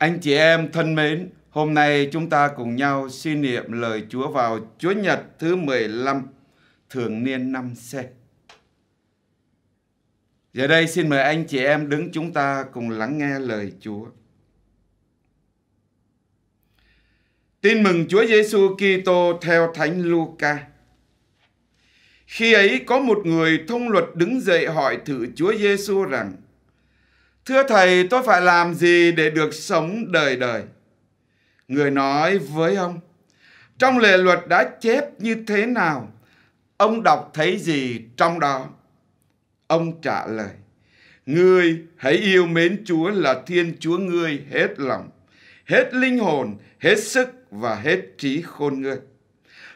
Anh chị em thân mến, hôm nay chúng ta cùng nhau suy niệm lời Chúa vào Chúa Nhật thứ 15 thường niên năm C. Giờ đây xin mời anh chị em đứng chúng ta cùng lắng nghe lời Chúa. Tin mừng Chúa Giêsu Kitô theo Thánh Luca. Khi ấy có một người thông luật đứng dậy hỏi thử Chúa Giêsu rằng: Thưa Thầy, tôi phải làm gì để được sống đời đời? Người nói với ông, trong lề luật đã chép như thế nào? Ông đọc thấy gì trong đó? Ông trả lời, người hãy yêu mến Chúa là Thiên Chúa ngươi hết lòng, hết linh hồn, hết sức và hết trí khôn ngươi.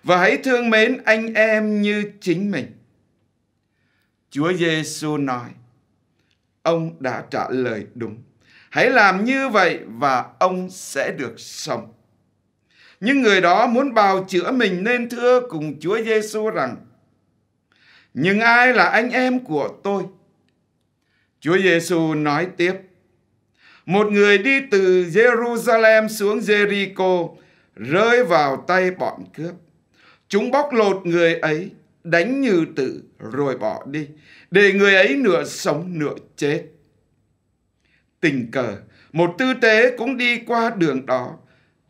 Và hãy thương mến anh em như chính mình. Chúa Giêsu nói, ông đã trả lời đúng. Hãy làm như vậy và ông sẽ được sống. Nhưng người đó muốn bào chữa mình nên thưa cùng Chúa Giêsu rằng: "Nhưng ai là anh em của tôi?" Chúa Giêsu nói tiếp: "Một người đi từ Jerusalem xuống Jericho rơi vào tay bọn cướp. Chúng bóc lột người ấy, đánh như tử rồi bỏ đi để người ấy nửa sống nửa chết. Tình cờ, một tư tế cũng đi qua đường đó,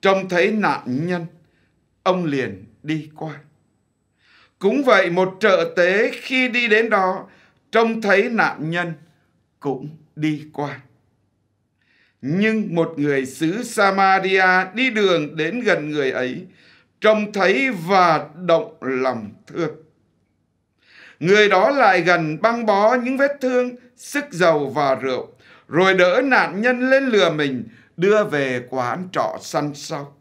trông thấy nạn nhân, ông liền đi qua. Cũng vậy một trợ tế khi đi đến đó, trông thấy nạn nhân cũng đi qua. Nhưng một người xứ Samaria đi đường đến gần người ấy, trông thấy và động lòng thương. Người đó lại gần băng bó những vết thương, sức dầu và rượu, rồi đỡ nạn nhân lên lừa mình, đưa về quán trọ săn sóc.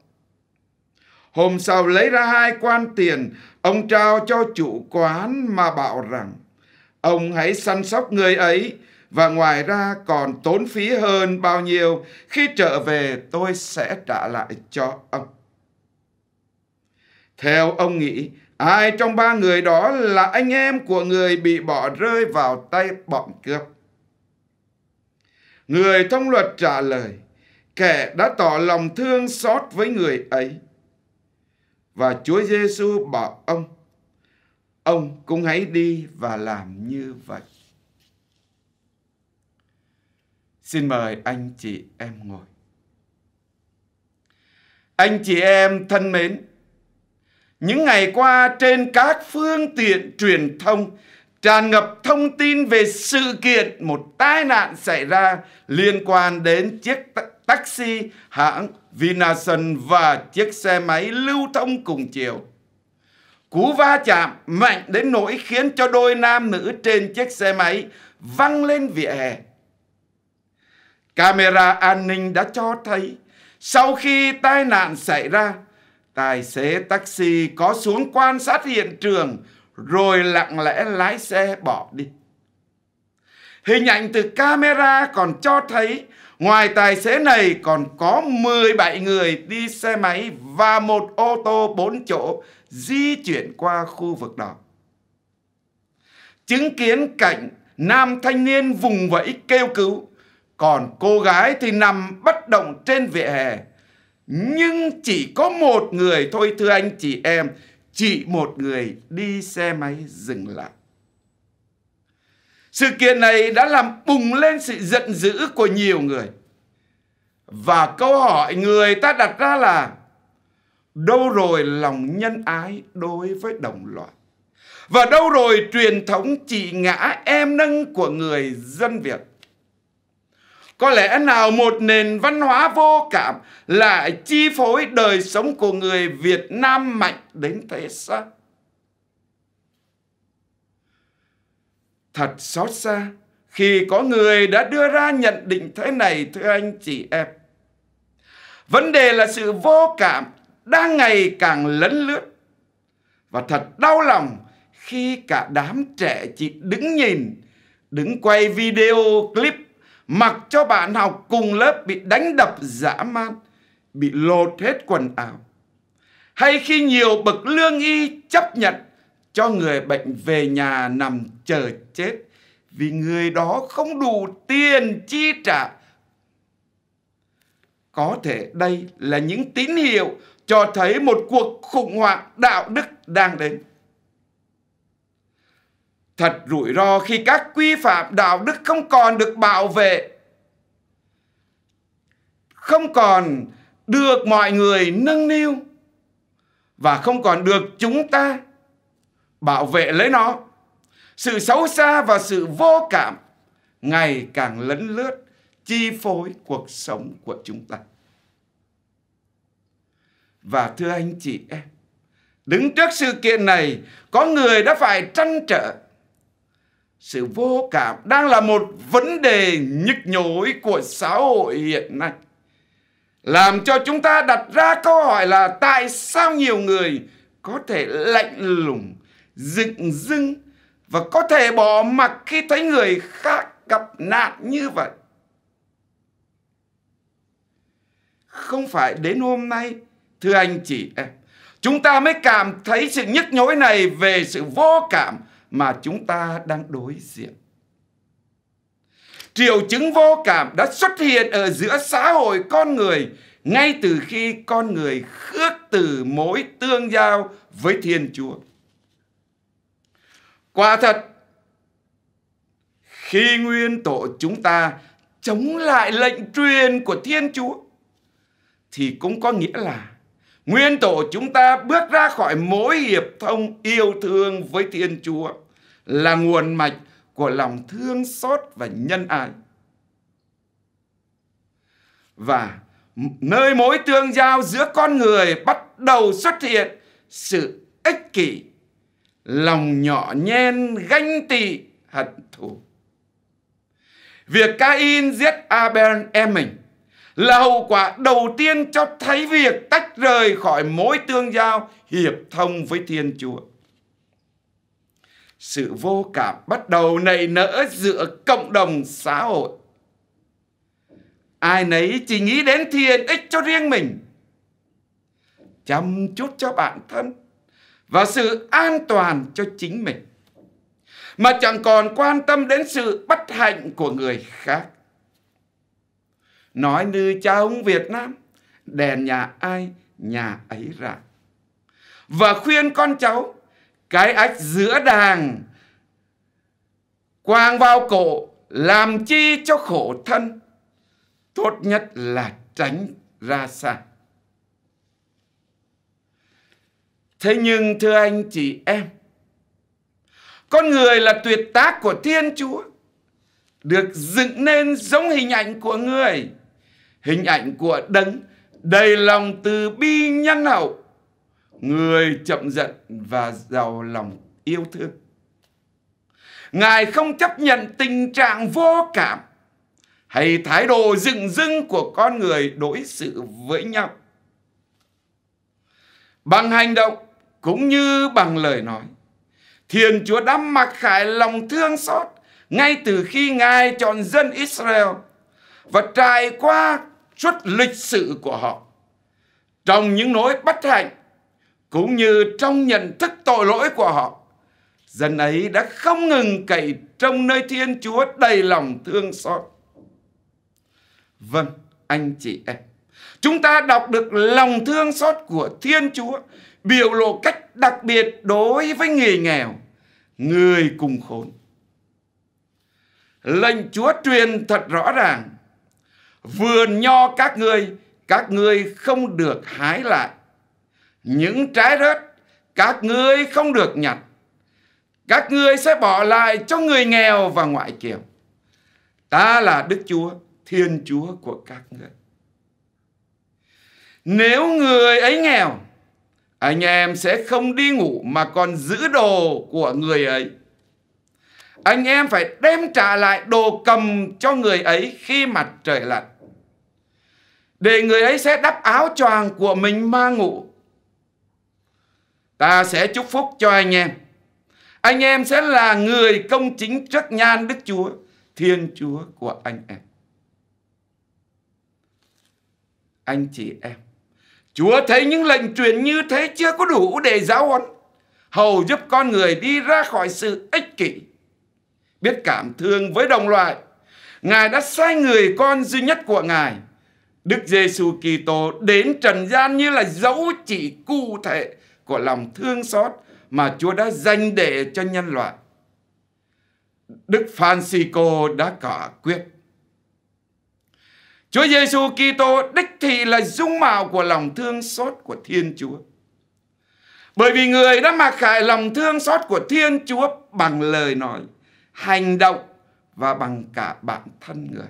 Hôm sau lấy ra hai quan tiền, ông trao cho chủ quán mà bảo rằng, ông hãy săn sóc người ấy, và ngoài ra còn tốn phí hơn bao nhiêu, khi trở về tôi sẽ trả lại cho ông. Theo ông nghĩ, Ai trong ba người đó là anh em của người bị bỏ rơi vào tay bọn cướp? Người thông luật trả lời, kẻ đã tỏ lòng thương xót với người ấy. Và Chúa Giêsu bảo ông, ông cũng hãy đi và làm như vậy. Xin mời anh chị em ngồi. Anh chị em thân mến, những ngày qua trên các phương tiện truyền thông tràn ngập thông tin về sự kiện một tai nạn xảy ra liên quan đến chiếc taxi hãng Vinasun và chiếc xe máy lưu thông cùng chiều. Cú va chạm mạnh đến nỗi khiến cho đôi nam nữ trên chiếc xe máy văng lên vỉa hè. Camera an ninh đã cho thấy sau khi tai nạn xảy ra, Tài xế taxi có xuống quan sát hiện trường rồi lặng lẽ lái xe bỏ đi. Hình ảnh từ camera còn cho thấy ngoài tài xế này còn có 17 người đi xe máy và một ô tô 4 chỗ di chuyển qua khu vực đó. Chứng kiến cảnh nam thanh niên vùng vẫy kêu cứu, còn cô gái thì nằm bất động trên vỉa hè nhưng chỉ có một người thôi thưa anh chị em Chỉ một người đi xe máy dừng lại Sự kiện này đã làm bùng lên sự giận dữ của nhiều người Và câu hỏi người ta đặt ra là Đâu rồi lòng nhân ái đối với đồng loại Và đâu rồi truyền thống chỉ ngã em nâng của người dân Việt có lẽ nào một nền văn hóa vô cảm lại chi phối đời sống của người Việt Nam mạnh đến thế sao? Thật xót xa khi có người đã đưa ra nhận định thế này thưa anh chị em. Vấn đề là sự vô cảm đang ngày càng lấn lướt. Và thật đau lòng khi cả đám trẻ chỉ đứng nhìn, đứng quay video clip Mặc cho bạn học cùng lớp bị đánh đập dã man, bị lột hết quần áo. Hay khi nhiều bậc lương y chấp nhận cho người bệnh về nhà nằm chờ chết vì người đó không đủ tiền chi trả. Có thể đây là những tín hiệu cho thấy một cuộc khủng hoảng đạo đức đang đến. Thật rủi ro khi các quy phạm đạo đức không còn được bảo vệ, không còn được mọi người nâng niu và không còn được chúng ta bảo vệ lấy nó. Sự xấu xa và sự vô cảm ngày càng lấn lướt chi phối cuộc sống của chúng ta. Và thưa anh chị em, đứng trước sự kiện này, có người đã phải trăn trở sự vô cảm đang là một vấn đề nhức nhối của xã hội hiện nay làm cho chúng ta đặt ra câu hỏi là tại sao nhiều người có thể lạnh lùng dựng dưng và có thể bỏ mặc khi thấy người khác gặp nạn như vậy không phải đến hôm nay thưa anh chị em chúng ta mới cảm thấy sự nhức nhối này về sự vô cảm mà chúng ta đang đối diện. Triệu chứng vô cảm đã xuất hiện ở giữa xã hội con người ngay từ khi con người khước từ mối tương giao với Thiên Chúa. Quả thật, khi nguyên tổ chúng ta chống lại lệnh truyền của Thiên Chúa, thì cũng có nghĩa là nguyên tổ chúng ta bước ra khỏi mối hiệp thông yêu thương với Thiên Chúa là nguồn mạch của lòng thương xót và nhân ái. Và nơi mối tương giao giữa con người bắt đầu xuất hiện sự ích kỷ, lòng nhỏ nhen, ganh tị, hận thù. Việc Cain giết Abel em mình là hậu quả đầu tiên cho thấy việc tách rời khỏi mối tương giao hiệp thông với Thiên Chúa sự vô cảm bắt đầu nảy nở giữa cộng đồng xã hội ai nấy chỉ nghĩ đến thiện ích cho riêng mình chăm chút cho bản thân và sự an toàn cho chính mình mà chẳng còn quan tâm đến sự bất hạnh của người khác nói như cha ông việt nam đèn nhà ai nhà ấy rạng và khuyên con cháu cái ách giữa đàng quàng vào cổ làm chi cho khổ thân tốt nhất là tránh ra xa thế nhưng thưa anh chị em con người là tuyệt tác của thiên chúa được dựng nên giống hình ảnh của người hình ảnh của đấng đầy lòng từ bi nhân hậu người chậm giận và giàu lòng yêu thương. Ngài không chấp nhận tình trạng vô cảm hay thái độ dựng dưng của con người đối xử với nhau. Bằng hành động cũng như bằng lời nói, Thiên Chúa đã mặc khải lòng thương xót ngay từ khi Ngài chọn dân Israel và trải qua suốt lịch sử của họ. Trong những nỗi bất hạnh cũng như trong nhận thức tội lỗi của họ. Dân ấy đã không ngừng cậy trong nơi Thiên Chúa đầy lòng thương xót. Vâng, anh chị em, chúng ta đọc được lòng thương xót của Thiên Chúa biểu lộ cách đặc biệt đối với người nghèo, người cùng khốn. Lệnh Chúa truyền thật rõ ràng, vườn nho các ngươi, các ngươi không được hái lại những trái rớt các ngươi không được nhặt các ngươi sẽ bỏ lại cho người nghèo và ngoại kiều ta là đức chúa thiên chúa của các ngươi nếu người ấy nghèo anh em sẽ không đi ngủ mà còn giữ đồ của người ấy anh em phải đem trả lại đồ cầm cho người ấy khi mặt trời lặn để người ấy sẽ đắp áo choàng của mình mang ngủ ta sẽ chúc phúc cho anh em anh em sẽ là người công chính trước nhan đức chúa thiên chúa của anh em anh chị em chúa thấy những lệnh truyền như thế chưa có đủ để giáo huấn hầu giúp con người đi ra khỏi sự ích kỷ biết cảm thương với đồng loại ngài đã sai người con duy nhất của ngài đức giêsu kitô đến trần gian như là dấu chỉ cụ thể của lòng thương xót mà Chúa đã dành để cho nhân loại. Đức Francisco đã cả quyết. Chúa Giêsu Kitô đích thị là dung mạo của lòng thương xót của Thiên Chúa. Bởi vì người đã mặc khải lòng thương xót của Thiên Chúa bằng lời nói, hành động và bằng cả bản thân người.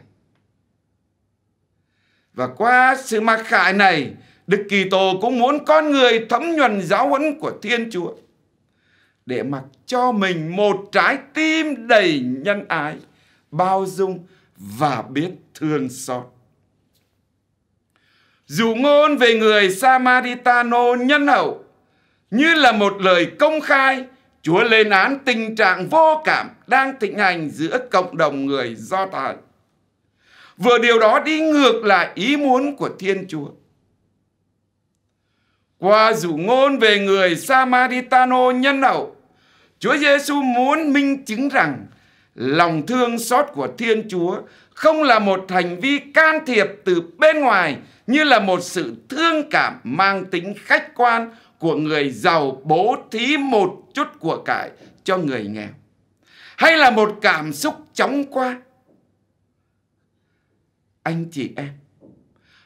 Và qua sự mặc khải này, Đức Kitô cũng muốn con người thấm nhuần giáo huấn của Thiên Chúa để mặc cho mình một trái tim đầy nhân ái, bao dung và biết thương xót. Dù ngôn về người Samaritano nhân hậu như là một lời công khai Chúa lên án tình trạng vô cảm đang thịnh hành giữa cộng đồng người Do Thái. Vừa điều đó đi ngược lại ý muốn của Thiên Chúa qua dụ ngôn về người Samaritano nhân hậu. Chúa Giêsu muốn minh chứng rằng lòng thương xót của Thiên Chúa không là một hành vi can thiệp từ bên ngoài như là một sự thương cảm mang tính khách quan của người giàu bố thí một chút của cải cho người nghèo hay là một cảm xúc chóng qua anh chị em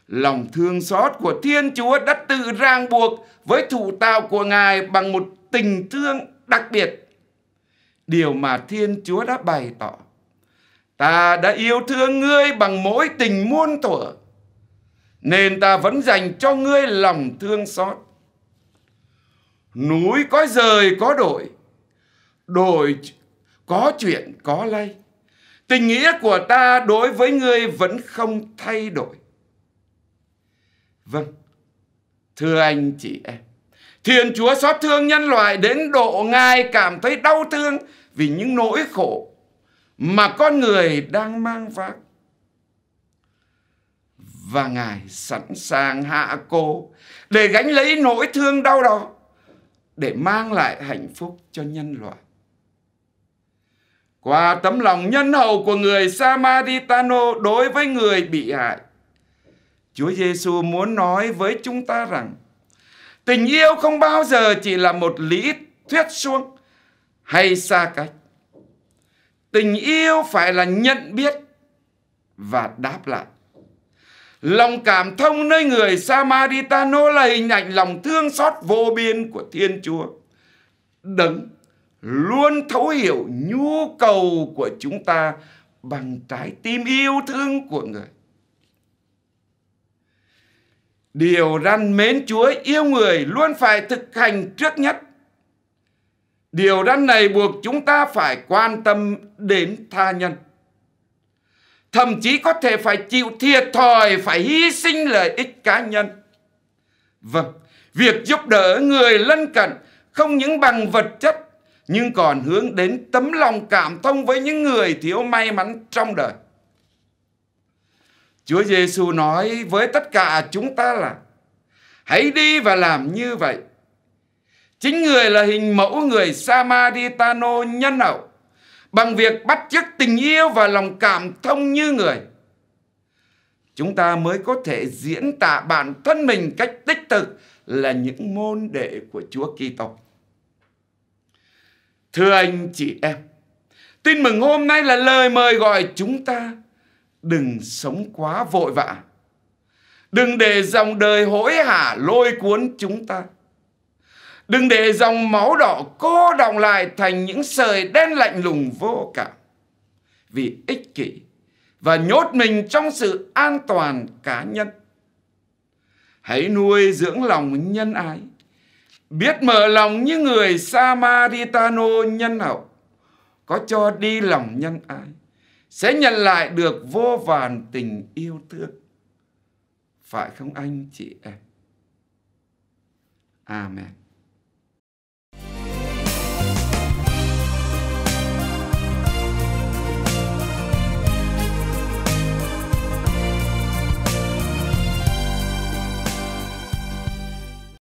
Lòng thương xót của Thiên Chúa đã tự ràng buộc với thủ tạo của Ngài bằng một tình thương đặc biệt. Điều mà Thiên Chúa đã bày tỏ. Ta đã yêu thương ngươi bằng mỗi tình muôn thuở. Nên ta vẫn dành cho ngươi lòng thương xót. Núi có rời có đổi. Đổi có chuyện có lay. Tình nghĩa của ta đối với ngươi vẫn không thay đổi. Vâng, thưa anh chị em, Thiên Chúa xót thương nhân loại đến độ Ngài cảm thấy đau thương vì những nỗi khổ mà con người đang mang vác. Và Ngài sẵn sàng hạ cô để gánh lấy nỗi thương đau đó để mang lại hạnh phúc cho nhân loại. Qua tấm lòng nhân hậu của người Samaritano đối với người bị hại, Chúa Giêsu muốn nói với chúng ta rằng tình yêu không bao giờ chỉ là một lý thuyết suông hay xa cách. Tình yêu phải là nhận biết và đáp lại. Lòng cảm thông nơi người Samaritano là hình ảnh lòng thương xót vô biên của Thiên Chúa. Đấng luôn thấu hiểu nhu cầu của chúng ta bằng trái tim yêu thương của người. Điều răn mến Chúa yêu người luôn phải thực hành trước nhất. Điều răn này buộc chúng ta phải quan tâm đến tha nhân. Thậm chí có thể phải chịu thiệt thòi, phải hy sinh lợi ích cá nhân. Vâng, việc giúp đỡ người lân cận không những bằng vật chất nhưng còn hướng đến tấm lòng cảm thông với những người thiếu may mắn trong đời. Chúa Giêsu nói với tất cả chúng ta là hãy đi và làm như vậy. Chính người là hình mẫu người Samaritano nhân hậu bằng việc bắt chước tình yêu và lòng cảm thông như người. Chúng ta mới có thể diễn tả bản thân mình cách tích thực là những môn đệ của Chúa Kitô. Thưa anh chị em, tin mừng hôm nay là lời mời gọi chúng ta đừng sống quá vội vã. Đừng để dòng đời hối hả lôi cuốn chúng ta. Đừng để dòng máu đỏ cô đọng lại thành những sợi đen lạnh lùng vô cảm. Vì ích kỷ và nhốt mình trong sự an toàn cá nhân. Hãy nuôi dưỡng lòng nhân ái. Biết mở lòng như người Samaritano nhân hậu. Có cho đi lòng nhân ái sẽ nhận lại được vô vàn tình yêu thương. Phải không anh chị em? Amen.